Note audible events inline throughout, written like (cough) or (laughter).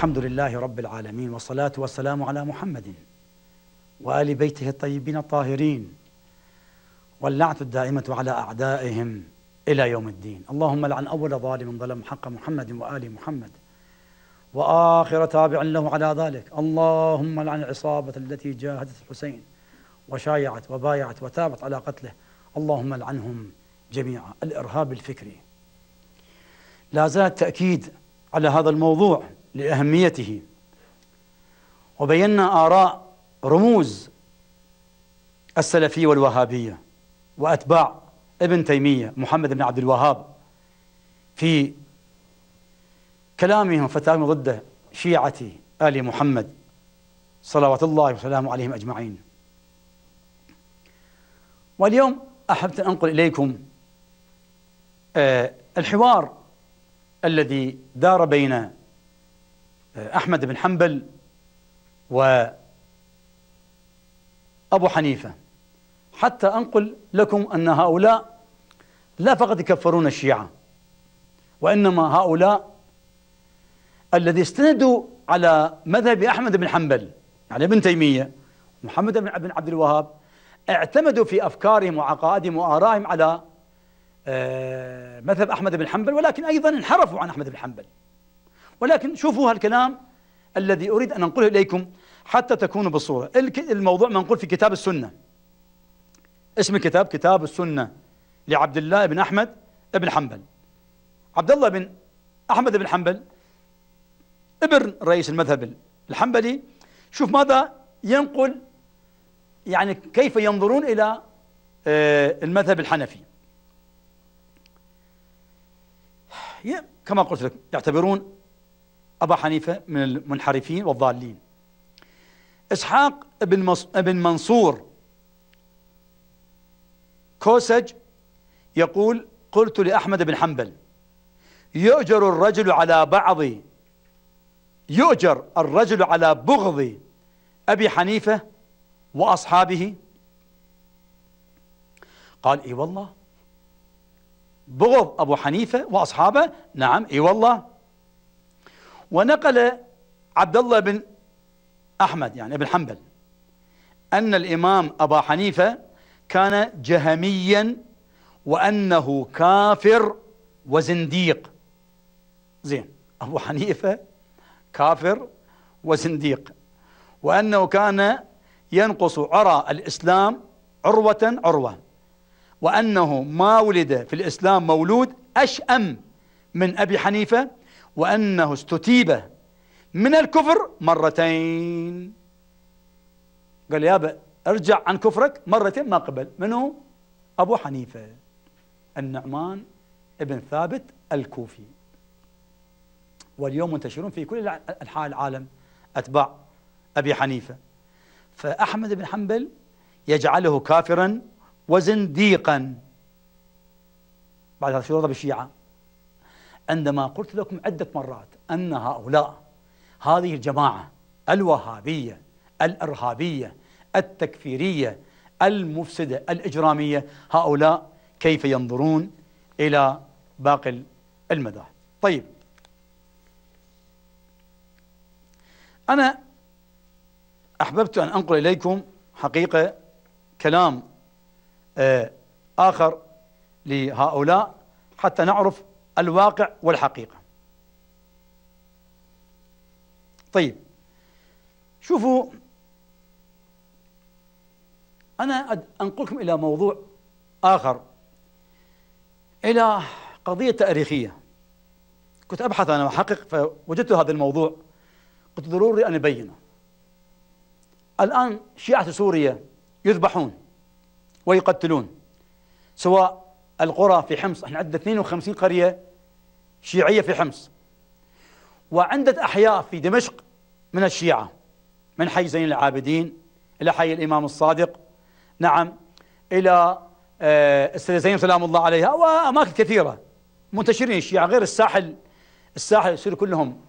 الحمد لله رب العالمين والصلاة والسلام على محمد وآل بيته الطيبين الطاهرين واللعنة الدائمة على أعدائهم إلى يوم الدين اللهم لعن أول ظالم ظلم حق محمد وآل محمد وآخر تابع له على ذلك اللهم لعن العصابة التي جاهدت الحسين وشايعت وبايعت وتابت على قتله اللهم لعنهم جميعا الإرهاب الفكري لا زال التأكيد على هذا الموضوع لأهميته وبينا آراء رموز السلفية والوهابية وأتباع ابن تيمية محمد بن عبد الوهاب في كلامهم فتاهم ضد شيعة آل محمد صلوات الله وسلامه عليهم أجمعين واليوم أحبت أن أنقل إليكم آه، الحوار الذي دار بين أحمد بن حنبل وأبو حنيفة حتى أنقل لكم أن هؤلاء لا فقط يكفرون الشيعة وإنما هؤلاء الذي استندوا على مذهب أحمد بن حنبل يعني ابن تيمية محمد بن عبد الوهاب اعتمدوا في أفكارهم وعقائدهم وآرائهم على آه، مذهب أحمد بن حنبل ولكن أيضا انحرفوا عن أحمد بن حنبل ولكن شوفوا هالكلام الذي أريد أن أنقله إليكم حتى تكونوا بالصورة الموضوع منقول في كتاب السنة اسم الكتاب كتاب السنة لعبد الله بن أحمد بن حنبل عبد الله بن أحمد بن حنبل ابن رئيس المذهب الحنبلي شوف ماذا ينقل يعني كيف ينظرون إلى آه، المذهب الحنفي كما قلت لك يعتبرون أبا حنيفة من المنحرفين والضالين إسحاق بن, مص... بن منصور كوسج يقول قلت لأحمد بن حنبل يؤجر الرجل على بعض يؤجر الرجل على بغض أبي حنيفة وأصحابه قال إي والله بغض أبو حنيفة وأصحابه نعم إي والله ونقل عبد الله بن أحمد يعني ابن حنبل أن الإمام أبا حنيفة كان جهميا وأنه كافر وزنديق زين أبو حنيفة كافر وزنديق وأنه كان ينقص عرى الإسلام عروة عروة وأنه ما ولد في الإسلام مولود أشأم من أبي حنيفة وأنه استتيب من الكفر مرتين قال يابا ارجع عن كفرك مرتين ما قبل منو أبو حنيفة النعمان ابن ثابت الكوفي واليوم منتشرون في كل أنحاء العالم أتباع أبي حنيفة فأحمد بن حنبل يجعله كافرا وزنديقا بعد هذا شو رضى بالشيعة عندما قلت لكم عدة مرات أن هؤلاء هذه الجماعة الوهابية الإرهابية التكفيرية المفسدة الإجرامية هؤلاء كيف ينظرون إلى باقي المذاهب طيب أنا أحببت أن أنقل إليكم حقيقة كلام آه، آخر لهؤلاء حتى نعرف الواقع والحقيقة طيب شوفوا أنا أنقلكم إلى موضوع آخر إلى قضية تاريخية كنت أبحث أنا وأحقق فوجدت هذا الموضوع قلت ضروري أن أبينه الآن شيعة سوريا يذبحون ويقتلون سواء القرى في حمص احنا عندنا 52 قرية شيعية في حمص وعندة أحياء في دمشق من الشيعة من حي زين العابدين إلى حي الإمام الصادق نعم إلى آه، السيدة زين سلام الله عليها وأماكن كثيرة منتشرين الشيعة غير الساحل الساحل يصير كلهم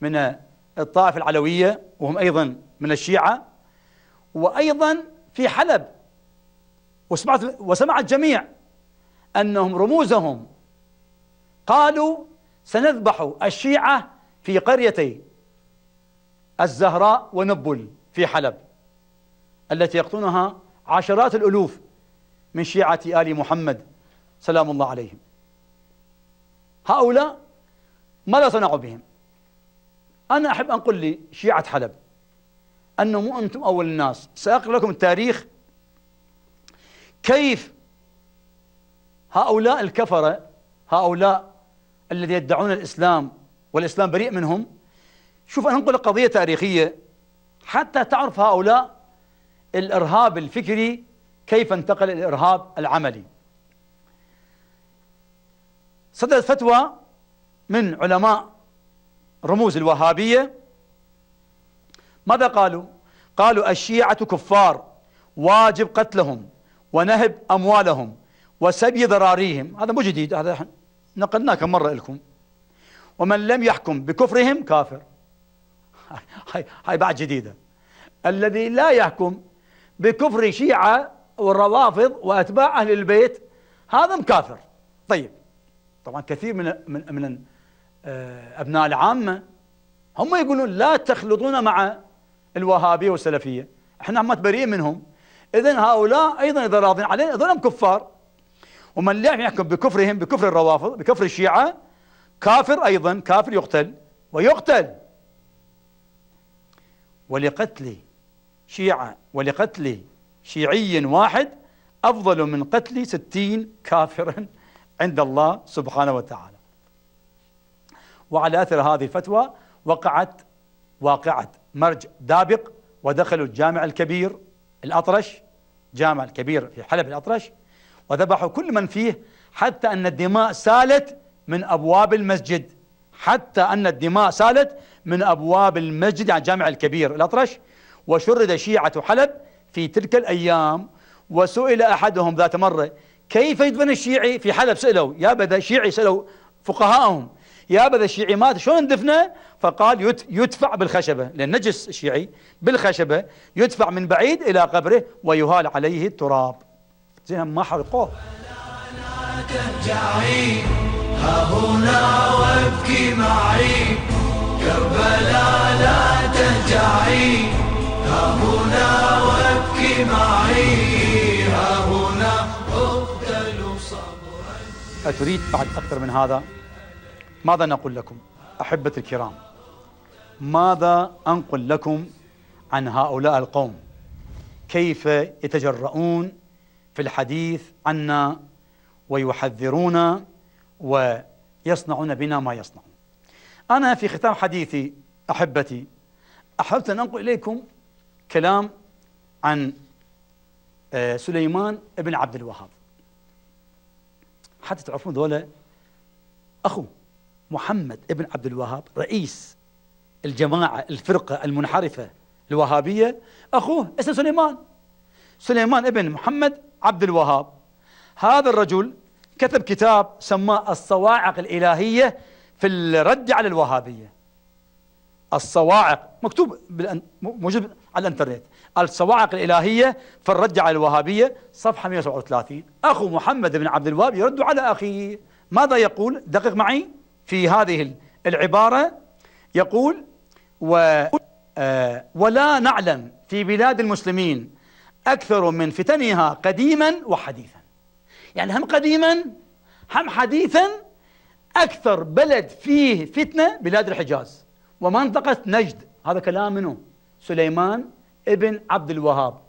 من الطائفة العلوية وهم أيضا من الشيعة وأيضا في حلب وسمعت وسمع الجميع أنهم رموزهم قالوا سنذبح الشيعة في قريتي الزهراء ونبل في حلب التي يقطنها عشرات الألوف من شيعة آل محمد سلام الله عليهم هؤلاء ماذا صنعوا بهم أنا أحب أن أقول لشيعة حلب أنه مو أنتم أول الناس سأقرأ لكم التاريخ كيف هؤلاء الكفرة هؤلاء الذي يدعون الإسلام والإسلام بريء منهم شوف أنا أنقل قضية تاريخية حتى تعرف هؤلاء الإرهاب الفكري كيف انتقل إلى الإرهاب العملي صدرت فتوى من علماء رموز الوهابية ماذا قالوا؟ قالوا الشيعة كفار واجب قتلهم ونهب أموالهم وسبي ذراريهم هذا مو جديد هذا نقلناه كم مرة لكم ومن لم يحكم بكفرهم كافر (laughs) هاي هاي بعد جديدة الذي لا يحكم بكفر شيعة والروافض وأتباع أهل البيت هذا مكافر طيب طبعا كثير من من من آه، أبناء العامة هم يقولون لا تخلطون مع الوهابية والسلفية احنا ما تبرئين منهم إذا هؤلاء أيضا إذا راضين علينا هذول كفار ومن لم يحكم بكفرهم بكفر الروافض بكفر الشيعة كافر أيضا كافر يقتل ويقتل ولقتل شيعة ولقتل شيعي واحد أفضل من قتل ستين كافرا عند الله سبحانه وتعالى وعلى أثر هذه الفتوى وقعت واقعة مرج دابق ودخلوا الجامع الكبير الأطرش جامع الكبير في حلب الأطرش وذبحوا كل من فيه حتى أن الدماء سالت من أبواب المسجد حتى أن الدماء سالت من أبواب المسجد عن يعني جامع الكبير الأطرش وشرد شيعة حلب في تلك الأيام وسئل أحدهم ذات مرة كيف يدفن الشيعي في حلب سألوا يا بذا الشيعي سألوا فقهاءهم يا بذا الشيعي مات شلون ندفنه فقال يدفع بالخشبة لأن نجس الشيعي بالخشبة يدفع من بعيد إلى قبره ويهال عليه التراب زين ما حرقوه أنا ترجعي ها هنا وابكي معي كربلاء لا ترجعي ها هنا وابكي معي ها هنا أقتل صبرا أتريد بعد أكثر من هذا؟ ماذا نقول لكم أحبتي الكرام ماذا أنقل لكم عن هؤلاء القوم كيف يتجرؤون في الحديث عنا ويحذرون ويصنعون بنا ما يصنعون أنا في ختام حديثي أحبتي أحببت أن أنقل إليكم كلام عن آه، سليمان بن عبد الوهاب حتى تعرفون ذولا أخو محمد بن عبد الوهاب رئيس الجماعة الفرقة المنحرفة الوهابية أخوه اسمه سليمان سليمان ابن محمد عبد الوهاب هذا الرجل كتب كتاب سماه الصواعق الإلهية في الرد على الوهابية الصواعق مكتوب بالأن... موجود على الانترنت الصواعق الإلهية في الرد على الوهابية صفحة 137 أخو محمد بن عبد الوهاب يرد على أخيه ماذا يقول دقق معي في هذه العبارة يقول و... آه، ولا نعلم في بلاد المسلمين أكثر من فتنها قديما وحديثا يعني هم قديما هم حديثا أكثر بلد فيه فتنة بلاد الحجاز ومنطقة نجد هذا كلام منه سليمان ابن عبد الوهاب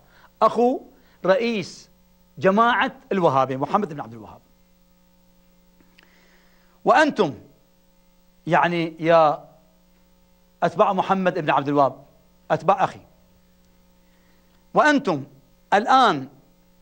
أخو رئيس جماعة الوهابي محمد بن عبد الوهاب وأنتم يعني يا أتباع محمد بن عبد الوهاب أتباع أخي وأنتم الآن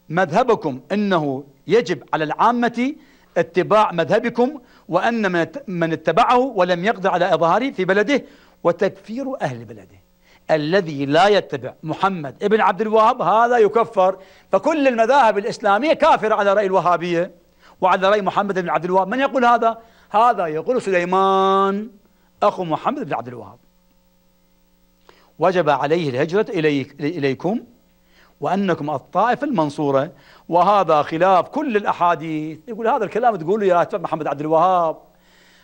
مذهبكم أنه يجب على العامة اتباع مذهبكم وأن من اتبعه ولم يقدر على إظهاره في بلده وتكفير أهل بلده الذي لا يتبع محمد ابن عبد الوهاب هذا يكفر فكل المذاهب الإسلامية كافرة على رأي الوهابية وعلى رأي محمد بن عبد الوهاب من يقول هذا؟ هذا يقول سليمان أخو محمد بن عبد الوهاب وجب عليه الهجرة إليك إليكم وأنكم الطائفة المنصورة وهذا خلاف كل الأحاديث يقول هذا الكلام تقولوا يا محمد عبد الوهاب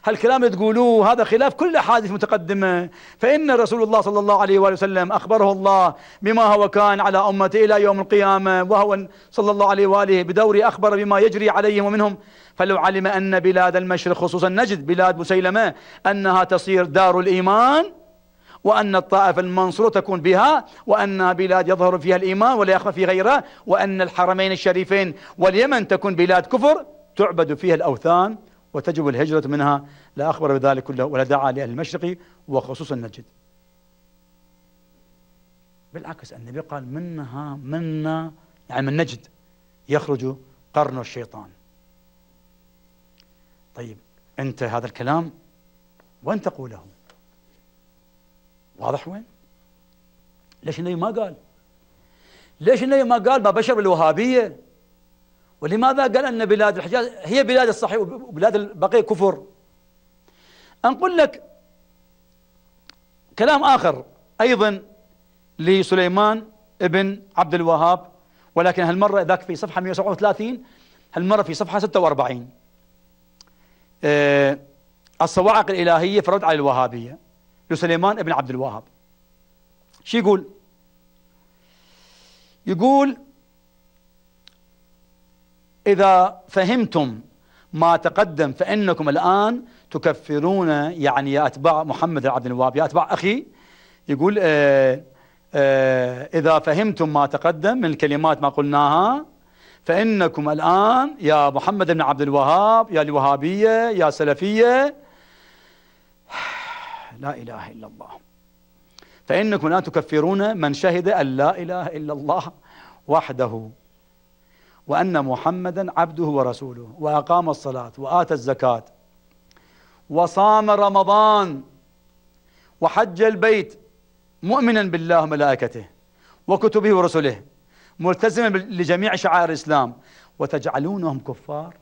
هالكلام اللي تقولوه هذا خلاف كل احاديث متقدمه فان رسول الله صلى الله عليه واله وسلم اخبره الله بما هو كان على امته الى يوم القيامه وهو صلى الله عليه واله بدوره اخبر بما يجري عليهم ومنهم فلو علم ان بلاد المشرق خصوصا نجد بلاد مسيلمه انها تصير دار الايمان وأن الطائف المنصورة تكون بها وأن بلاد يظهر فيها الإيمان ولا يخفى في غيره وأن الحرمين الشريفين واليمن تكون بلاد كفر تعبد فيها الأوثان وتجب الهجرة منها لا أخبر بذلك كله ولا دعا لأهل المشرق وخصوصا نجد بالعكس النبي قال منها منا يعني من نجد يخرج قرن الشيطان طيب أنت هذا الكلام وين تقوله واضح وين ليش النبي ما قال ليش النبي ما قال ما بشر بالوهابية ولماذا قال أن بلاد الحجاز هي بلاد الصحيح وبلاد البقية كفر أنقل لك كلام آخر أيضا لسليمان ابن عبد الوهاب ولكن هالمرة ذاك في صفحة 137 هالمرة في صفحة 46 أه الصواعق الإلهية في الرد على الوهابية لسليمان بن عبد الوهاب شو يقول يقول إذا فهمتم ما تقدم فإنكم الآن تكفرون يعني يا أتباع محمد بن عبد الوهاب يا أتباع أخي يقول آآ آه، آآ آه، إذا فهمتم ما تقدم من الكلمات ما قلناها فإنكم الآن يا محمد بن عبد الوهاب يا الوهابية يا سلفية لا إله إلا الله فإنكم الآن تكفرون من شهد أن لا إله إلا الله وحده وأن محمدا عبده ورسوله وأقام الصلاة وآتى الزكاة وصام رمضان وحج البيت مؤمنا بالله وملائكته وكتبه ورسله ملتزما لجميع شعائر الإسلام وتجعلونهم كفار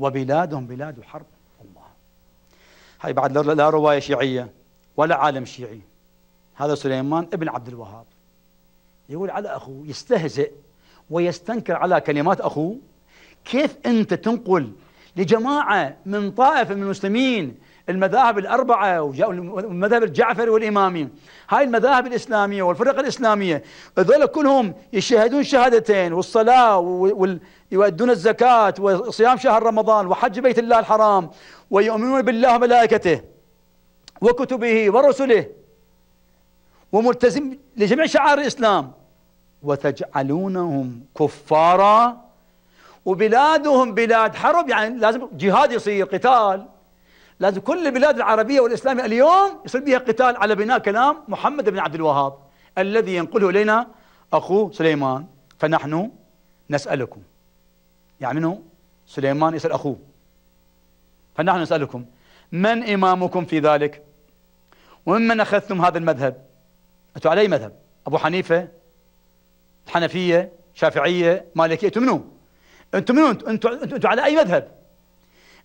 وبلادهم بلاد حرب هاي بعد لا رواية شيعية ولا عالم شيعي هذا سليمان ابن عبد الوهاب يقول على أخوه يستهزئ ويستنكر على كلمات أخوه كيف أنت تنقل لجماعة من طائفة من المسلمين المذاهب الأربعة والمذهب الجعفري والإمامي هاي المذاهب الإسلامية والفرق الإسلامية ذول كلهم يشهدون شهادتين والصلاة ويؤدون الزكاة وصيام شهر رمضان وحج بيت الله الحرام ويؤمنون بالله وملائكته وكتبه ورسله وملتزم لجميع شعائر الإسلام وتجعلونهم كفارا وبلادهم بلاد حرب يعني لازم جهاد يصير قتال لازم كل البلاد العربية والإسلامية اليوم يصير بها قتال على بناء كلام محمد بن عبد الوهاب الذي ينقله إلينا أخوه سليمان فنحن نسألكم يعني منه سليمان يسأل أخوه فنحن نسألكم من إمامكم في ذلك وممن أخذتم هذا المذهب أنتم على أي مذهب أبو حنيفة حنفية شافعية مالكية أنتم منو أنتم منو أنتم أنتم على أي مذهب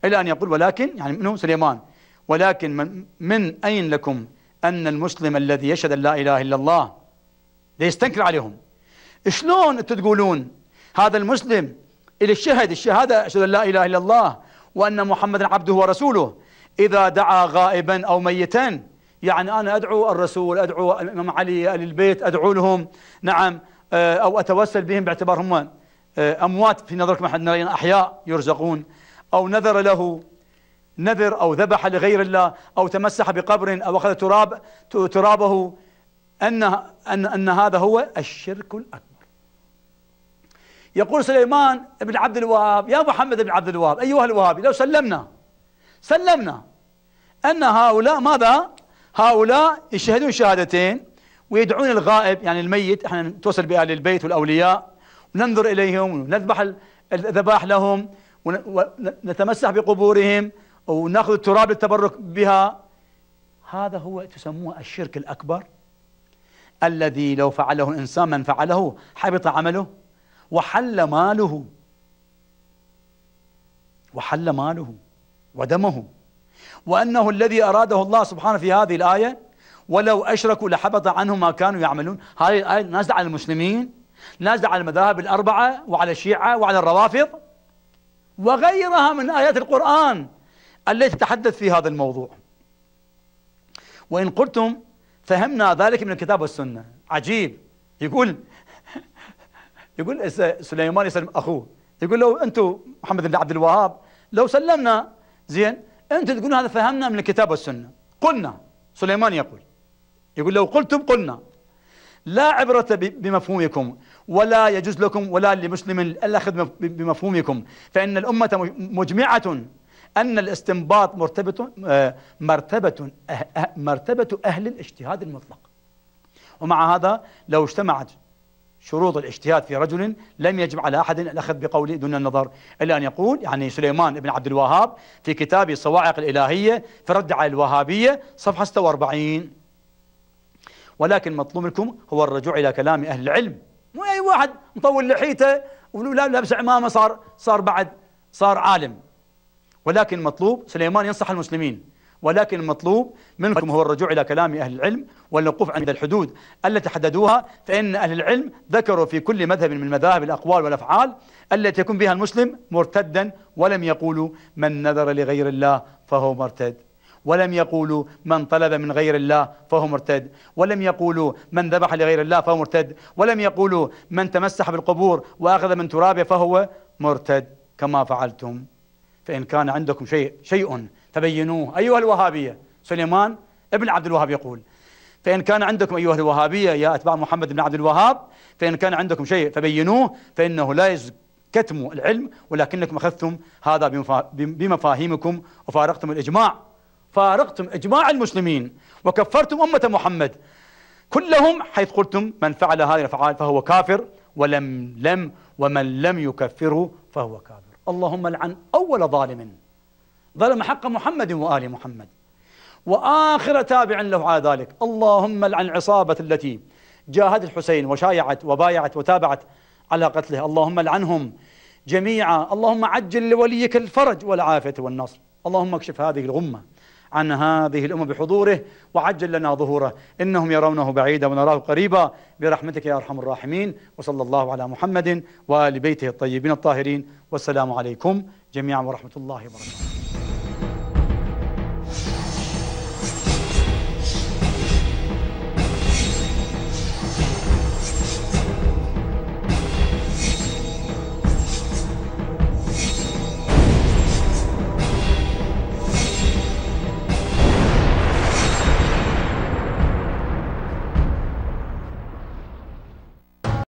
إلى أن يقول ولكن يعني منه سليمان ولكن من, من أين لكم أن المسلم الذي يشهد أن لا إله إلا الله ليستنكر عليهم شلون أنتم تقولون هذا المسلم اللي الشهد الشهادة أشهد أن لا إله إلا الله وأن محمدا عبده ورسوله إذا دعا غائبا أو ميتا يعني أنا أدعو الرسول أدعو الإمام علي آل البيت أدعو لهم نعم آه، أو أتوسل بهم باعتبارهم آه، أموات في نظركم احنا أحياء يرزقون أو نذر له نذر أو ذبح لغير الله أو تمسح بقبر أو أخذ تراب ترابه أن, أن, أن هذا هو الشرك الأكبر يقول سليمان بن عبد الوهاب يا محمد بن عبد الوهاب أيها الوهابي لو سلمنا سلمنا أن هؤلاء ماذا هؤلاء يشهدون شهادتين ويدعون الغائب يعني الميت احنا نتوصل بأهل البيت والأولياء وننظر إليهم ونذبح الذباح لهم ونتمسح بقبورهم وناخذ التراب للتبرك بها هذا هو تسموه الشرك الأكبر الذي لو فعله الإنسان من فعله حبط عمله وحل ماله وحل ماله ودمه وأنه الذي أراده الله سبحانه في هذه الآية ولو أشركوا لحبط عنهم ما كانوا يعملون هذه الآية نازلة على المسلمين نازلة على المذاهب الأربعة وعلى الشيعة وعلى الروافض وغيرها من آيات القرآن التي تتحدث في هذا الموضوع وإن قلتم فهمنا ذلك من الكتاب والسنة عجيب يقول يقول سليمان يسلم أخوه يقول لو أنتم محمد بن عبد الوهاب لو سلمنا زين أنتم تقولون هذا فهمنا من الكتاب والسنة قلنا سليمان يقول يقول لو قلتم قلنا لا عبرة بمفهومكم ولا يجوز لكم ولا لمسلم الأخذ بمفهومكم فإن الأمة مجمعة أن الاستنباط آه، مرتبة مرتبة أه-، أه-، مرتبة أهل الاجتهاد المطلق ومع هذا لو اجتمعت شروط الاجتهاد في رجل لم يجب على أحد الأخذ بقوله دون النظر إلا أن يقول يعني سليمان بن عبد الوهاب في كتاب الصواعق الإلهية في رد على الوهابية صفحة 46 ولكن مطلوب لكم هو الرجوع إلى كلام أهل العلم مو اي واحد مطول لحيته ولابس عمامه صار صار بعد صار عالم ولكن مطلوب سليمان ينصح المسلمين ولكن المطلوب منكم هو الرجوع إلى كلام أهل العلم والوقوف عند الحدود التي حددوها فإن أهل العلم ذكروا في كل مذهب من مذاهب الأقوال والأفعال التي يكون بها المسلم مرتدا ولم يقولوا من نذر لغير الله فهو مرتد ولم يقولوا من طلب من غير الله فهو مرتد ولم يقولوا من ذبح لغير الله فهو مرتد ولم يقولوا من تمسح بالقبور وأخذ من ترابه فهو مرتد كما فعلتم فإن كان عندكم شيء شيء تبينوه أيها الوهابية سليمان ابن عبد الوهاب يقول فإن كان عندكم أيها الوهابية يا أتباع محمد بن عبد الوهاب فإن كان عندكم شيء فبينوه فإنه لا كتموا العلم ولكنكم أخذتم هذا بمفاهيمكم وفارقتم الإجماع فارقتم إجماع المسلمين وكفرتم أمة محمد كلهم حيث قلتم من فعل هذه الأفعال فهو كافر ولم لم ومن لم يكفره فهو كافر اللهم لعن أول ظالم ظلم حق محمد وآل محمد وآخر تابع له على ذلك اللهم لعن العصابة التي جاهدت الحسين وشايعت وبايعت وتابعت على قتله اللهم لعنهم جميعا اللهم عجل لوليك الفرج والعافية والنصر اللهم اكشف هذه الغمة عن هذه الأمة بحضوره وعجل لنا ظهوره إنهم يرونه بعيدا ونراه قريبا برحمتك يا أرحم الراحمين وصلى الله على محمد وآل بيته الطيبين الطاهرين والسلام عليكم جميعا ورحمة الله وبركاته